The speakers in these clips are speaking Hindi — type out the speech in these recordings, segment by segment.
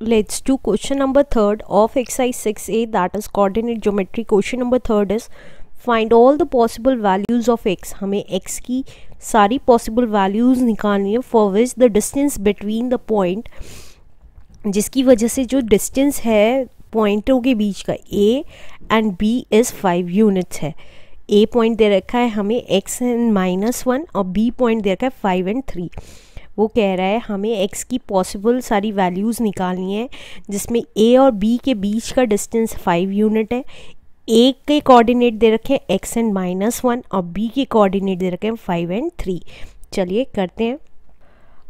let's do question number third of exercise 6a that is coordinate geometry question number third is find all the possible values of x हमें x की सारी possible values निकालनी है for which the distance between the point जिसकी वजह से जो distance है पॉइंटों के बीच का a and b is 5 units है a पॉइंट दे रखा है हमें x एंड माइनस वन और b पॉइंट दे रखा है 5 एंड 3 वो कह रहा है हमें एक्स की पॉसिबल सारी वैल्यूज़ निकालनी है जिसमें ए और बी के बीच का डिस्टेंस फाइव यूनिट है ए के कोऑर्डिनेट दे रखे हैं एक्स एंड माइनस वन और बी के कोऑर्डिनेट दे रखे हैं फाइव एंड थ्री चलिए करते हैं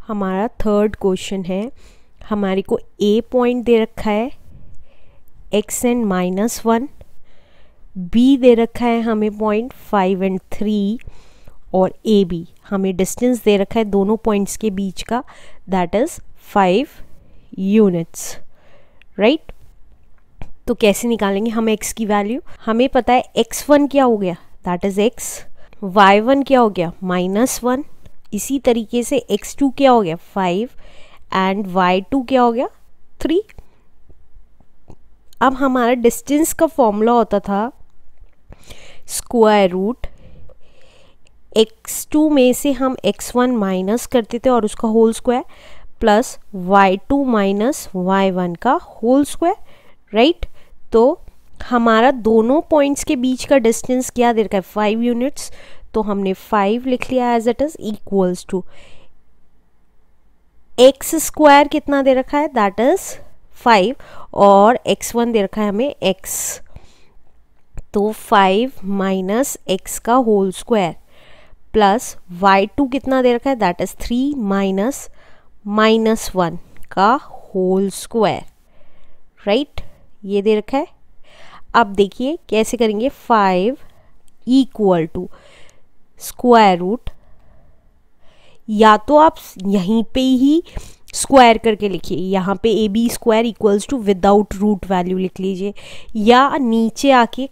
हमारा थर्ड क्वेश्चन है हमारे को ए पॉइंट दे रखा है x and minus one b दे रखा है हमें पॉइंट फाइव एंड थ्री और ए बी हमें डिस्टेंस दे रखा है दोनों पॉइंट्स के बीच का that is five units right तो कैसे निकालेंगे हम x की वैल्यू हमें पता है x1 क्या हो गया दैट इज़ x y1 क्या हो गया माइनस वन इसी तरीके से x2 क्या हो गया फाइव एंड y2 क्या हो गया थ्री अब हमारा डिस्टेंस का फॉर्मूला होता था स्क्वायर रूट एक्स टू में से हम एक्स वन माइनस करते थे और उसका whole square plus y two minus y one का होल स्क्वायर राइट तो हमारा दोनों पॉइंट्स के बीच का डिस्टेंस क्या दे रखा है फाइव यूनिट्स तो हमने फाइव लिख लिया as it is equals to x square कितना दे रखा है दैट इज़ फाइव और एक्स वन दे रखा है हमें एक्स तो फाइव माइनस एक्स का whole square plus y two कितना दे रखा है that is three minus minus one का होल स्क्वायर राइट ये दे रखा है अब देखिए कैसे करेंगे five equal to square root या तो आप यहीं पे ही स्क्वायर करके लिखिए यहाँ पे a b square equals to without root value लिख लीजिए या नीचे आके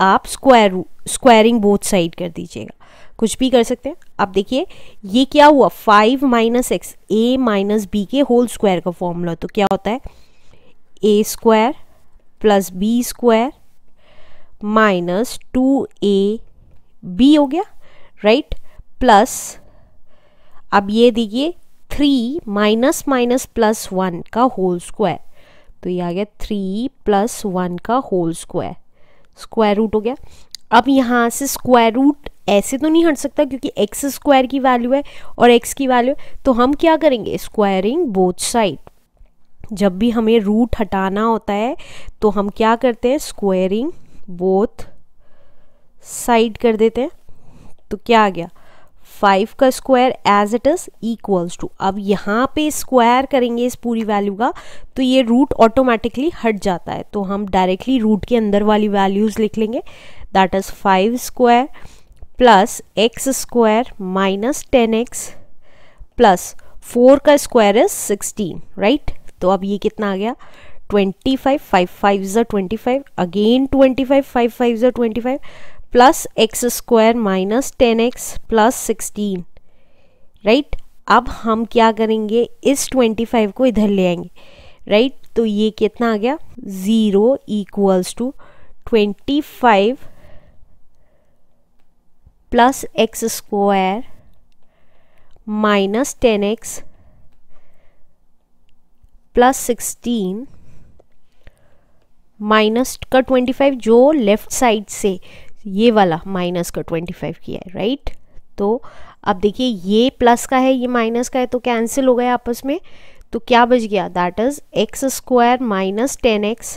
आप स्क्वायर स्क्वायरिंग बोथ साइड कर दीजिएगा कुछ भी कर सकते हैं अब देखिए ये क्या हुआ five minus x a minus b के होल स्क्वायर का फॉर्मूला तो क्या होता है a square plus b square minus two a b हो गया राइट प्लस अब ये देखिए three minus minus plus one का होल स्क्वायर तो ये आ गया थ्री प्लस वन का होल स्क्वायर स्क्वायर रूट हो गया अब यहाँ से स्क्वायर रूट ऐसे तो नहीं हट सकता क्योंकि एक्स स्क्वायर की वैल्यू है और एक्स की वैल्यू तो हम क्या करेंगे स्क्वायरिंग बोथ साइड जब भी हमें रूट हटाना होता है तो हम क्या करते हैं स्क्वायरिंग बोथ साइड कर देते हैं तो क्या आ गया फाइव का square as it is equals to अब यहाँ पे स्क्वायर करेंगे इस पूरी वैल्यू का तो ये रूट ऑटोमेटिकली हट जाता है तो हम डायरेक्टली रूट के अंदर वाली वैल्यूज़ लिख लेंगे that is five square plus x square minus ten x plus four का स्क्वायर इज सिक्सटीन राइट तो अब ये कितना आ गया ट्वेंटी फाइव फाइव फाइव ज़ा twenty five again twenty five five five ज़ा twenty five plus x square minus ten x plus sixteen right अब हम क्या करेंगे इस ट्वेंटी फाइव को इधर ले आएंगे राइट right? तो ये कितना आ गया zero equals to twenty five plus x square minus ten x plus sixteen minus का ट्वेंटी फाइव जो लेफ्ट साइड से ये वाला माइनस का ट्वेंटी फाइव किया है राइट तो अब देखिए ये प्लस का है ये माइनस का है तो कैंसिल हो गया आपस में तो क्या बच गया that is x square minus ten x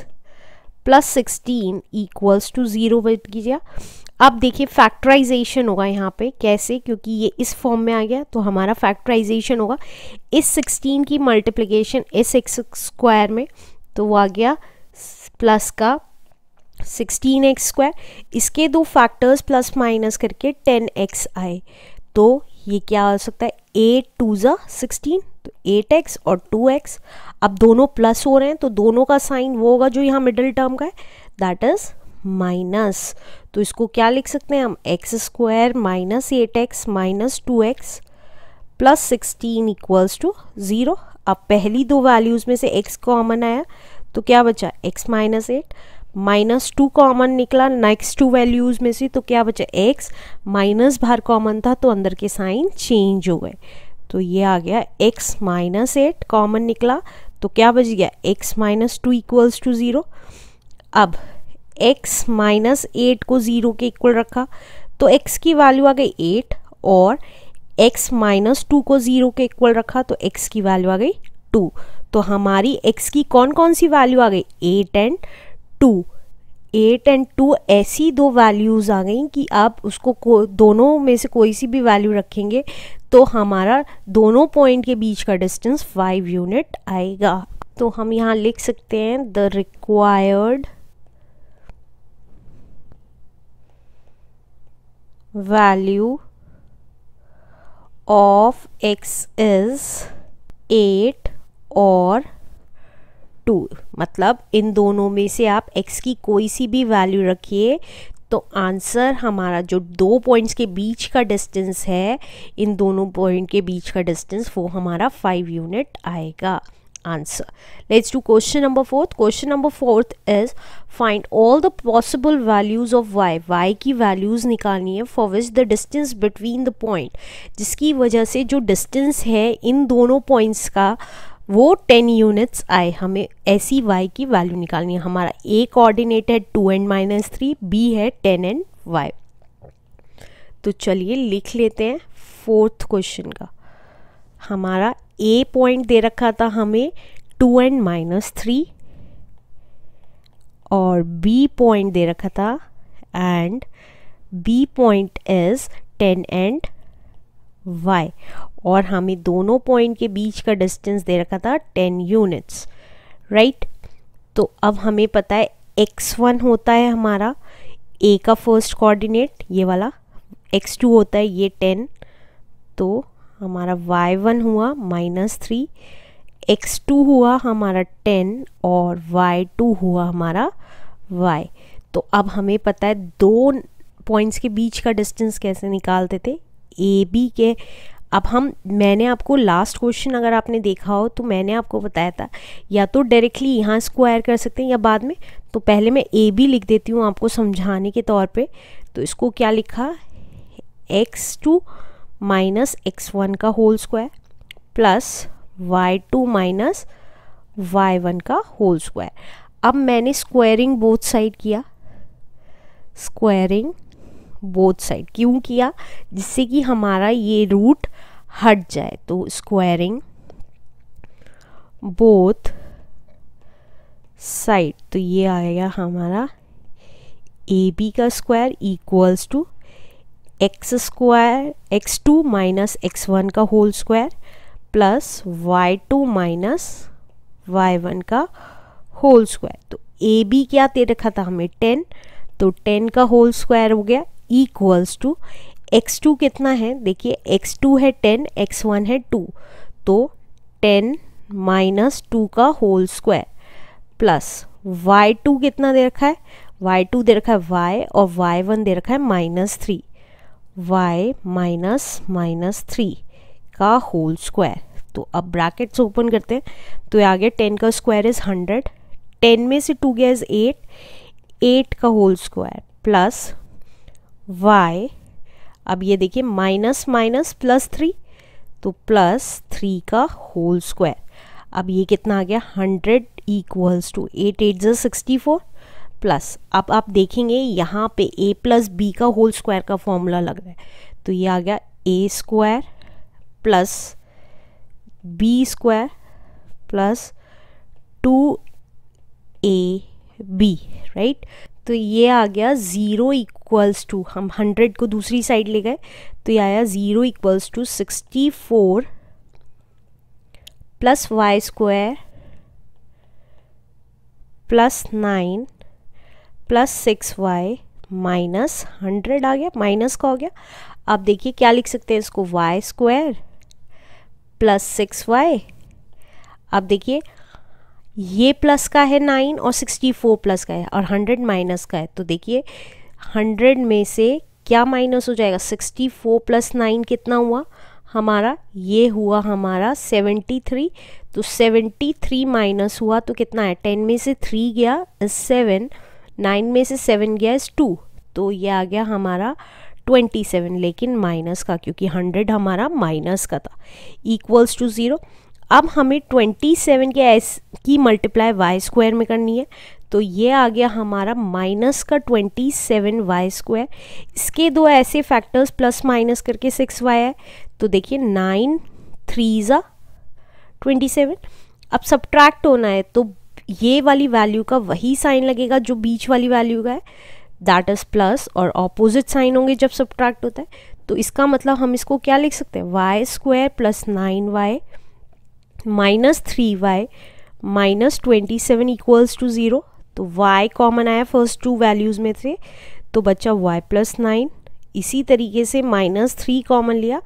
plus sixteen equals to zero बच गया अब देखिए फैक्टराइजेशन होगा यहाँ पे कैसे क्योंकि ये इस फॉर्म में आ गया तो हमारा फैक्टराइजेशन होगा इस 16 की मल्टीप्लिकेशन इस एक्स स्क्वायर में तो वो आ गया प्लस का 16 एक्स स्क्वायर इसके दो फैक्टर्स प्लस माइनस करके टेन एक्स आए तो ये क्या हो सकता है एट टू ज़ा सिक्सटीन तो एट एक्स और टू एक्स अब दोनों प्लस हो रहे हैं तो दोनों का साइन वो होगा जो यहाँ मिडिल टर्म का है दैट इज़ माइनस तो इसको क्या लिख सकते हैं हम x square minus eight x minus two x plus sixteen equals to zero अब पहली दो वैल्यूज़ में से एक्स कॉमन आया तो क्या बचा x minus eight minus two common निकला नेक्स्ट टू वैल्यूज़ में से तो क्या बचा एक्स माइनस बाहर कॉमन था तो अंदर के साइन चेंज हो गए तो ये आ गया एक्स माइनस एट कॉमन निकला तो क्या बच गया x minus two equals to zero अब x माइनस एट को ज़ीरो के इक्वल रखा तो x की वैल्यू आ गई एट और x माइनस टू को ज़ीरो के इक्वल रखा तो x की वैल्यू आ गई टू तो हमारी x की कौन कौन सी वैल्यू आ गई eight and two eight and two ऐसी दो वैल्यूज़ आ गई कि आप उसको को, दोनों में से कोई सी भी वैल्यू रखेंगे तो हमारा दोनों पॉइंट के बीच का डिस्टेंस फाइव यूनिट आएगा तो हम यहाँ लिख सकते हैं the required value of x is 8 और 2 मतलब इन दोनों में से आप x की कोई सी भी वैल्यू रखिए तो आंसर हमारा जो दो पॉइंट्स के बीच का डिस्टेंस है इन दोनों पॉइंट के बीच का डिस्टेंस वो हमारा फाइव यूनिट आएगा answer. Let's do question number 4th. Question number 4th is find all the possible values of y. y की values निकालनी है for which the distance between the point जिसकी वजह से जो distance है इन दोनों points का वो टेन यूनिट्स आए हमें ऐसी वाई की वैल्यू निकालनी है हमारा ए कोऑर्डिनेट है two and minus three b है टेन एंड वाई तो चलिए लिख लेते हैं फोर्थ क्वेश्चन का हमारा ए पॉइंट दे रखा था हमें टू एंड माइनस थ्री और बी पॉइंट दे रखा था and b point is ten and y और हमें दोनों पॉइंट के बीच का डिस्टेंस दे रखा था टेन यूनिट्स राइट तो अब हमें पता है एक्स वन होता है हमारा ए का फर्स्ट कोऑर्डिनेट ये वाला एक्स टू होता है ये टेन तो हमारा वाई वन हुआ माइनस थ्री एक्स टू हुआ हमारा टेन और वाई टू हुआ हमारा वाई तो अब हमें पता है दो पॉइंट्स के बीच का डिस्टेंस कैसे निकालते थे ए बी के अब हम मैंने आपको लास्ट क्वेश्चन अगर आपने देखा हो तो मैंने आपको बताया था या तो डायरेक्टली यहाँ स्क्वायर कर सकते हैं या बाद में तो पहले मैं ए बी लिख देती हूँ आपको समझाने के तौर पे तो इसको क्या लिखा x two minus x one का whole square plus y two minus y one का होल स्क्वायर अब मैंने स्क्वायरिंग बोथ साइड किया स्क्वायरिंग बोथ साइड क्यों किया जिससे कि हमारा ये रूट हट जाए तो स्क्वायरिंग बोथ साइड तो ये आएगा हमारा ए बी का square equals to x square x two minus x one का whole square plus y two minus y one का होल स्क्वायर तो ए बी क्या दे रखा था हमें टेन तो टेन का होल स्क्वायर हो गया इक्वल्स टू एक्स टू कितना है देखिए एक्स टू है टेन एक्स वन है टू तो टेन माइनस टू का whole square plus y two कितना दे रखा है वाई टू दे रखा है वाई और वाई वन दे रखा है minus three y minus minus three का होल स्क्वायर तो अब ब्रैकेट्स ओपन करते हैं तो ये आ गया टेन का स्क्वायर इज़ हंड्रेड टेन में से टू गया इज़ एट एट का होल स्क्वायर प्लस y अब ये देखिए माइनस माइनस प्लस थ्री तो प्लस थ्री का होल स्क्वायर अब ये कितना आ गया hundred equals to eight eight जो सिक्सटी फोर प्लस अब आप देखेंगे यहाँ पे ए प्लस बी का होल स्क्वायर का फॉर्मूला लग रहा है तो ये आ गया a square plus b square plus two a b right तो ये आ गया ज़ीरो इक्वल्स टू हम हंड्रेड को दूसरी साइड ले गए तो ये आया zero equals to sixty four plus y square plus nine plus six y minus hundred आ गया माइनस का हो गया आप देखिए क्या लिख सकते हैं इसको y square plus six y अब देखिए ये प्लस का है नाइन और सिक्सटी फोर प्लस का है और हंड्रेड माइनस का है तो देखिए हंड्रेड में से क्या माइनस हो जाएगा सिक्सटी फोर प्लस नाइन कितना हुआ हमारा ये हुआ हमारा सेवेंटी थ्री तो सेवेंटी थ्री माइनस हुआ तो कितना है टेन में से थ्री गया सेवन नाइन में से सेवन गया इस टू तो ये आ गया हमारा ट्वेंटी सेवन लेकिन माइनस का क्योंकि हंड्रेड हमारा माइनस का था इक्वल्स टू ज़ीरो अब हमें ट्वेंटी सेवन के एस की मल्टीप्लाई वाई स्क्वायर में करनी है तो ये आ गया हमारा माइनस का ट्वेंटी सेवन वाई स्क्वायर इसके दो ऐसे फैक्टर्स प्लस माइनस करके सिक्स वाई है तो देखिए नाइन थ्री ज़ा ट्वेंटी सेवन अब सब्ट्रैक्ट होना है तो ये वाली वैल्यू का वही साइन लगेगा जो बीच वाली वैल्यू का है दैट इज़ प्लस और ऑपोजिट साइन होंगे जब सब्ट्रैक्ट होता है तो इसका मतलब हम इसको क्या लिख सकते हैं y square plus nine y minus three y minus twenty seven equals to zero तो y कॉमन आया फर्स्ट टू वैल्यूज़ में से तो बच्चा y प्लस नाइन इसी तरीके से माइनस थ्री कॉमन लिया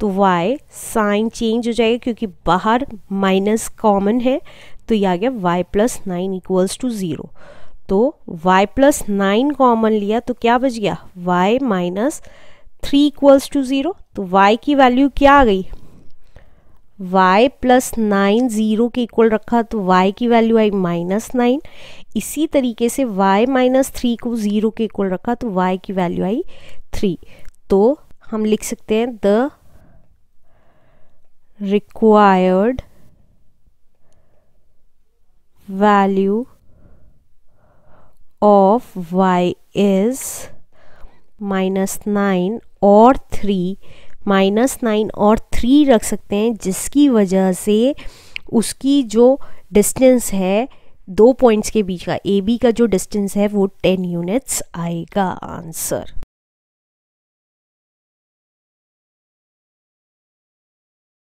तो y साइन चेंज हो जाएगा क्योंकि बाहर माइनस कॉमन है तो ये आ गया y plus nine equals to zero तो y प्लस नाइन कॉमन लिया तो क्या बच गया y minus three equals to zero तो y की वैल्यू क्या आ गई y प्लस नाइन ज़ीरो के इक्वल रखा तो y की वैल्यू आई माइनस नाइन इसी तरीके से y माइनस थ्री को ज़ीरो के इक्वल रखा तो y की वैल्यू आई थ्री तो हम लिख सकते हैं the required value of y is minus nine और थ्री माइनस नाइन और थ्री रख सकते हैं जिसकी वजह से उसकी जो डिस्टेंस है दो पॉइंट्स के बीच का ए बी का जो डिस्टेंस है वो टेन यूनिट्स आएगा आंसर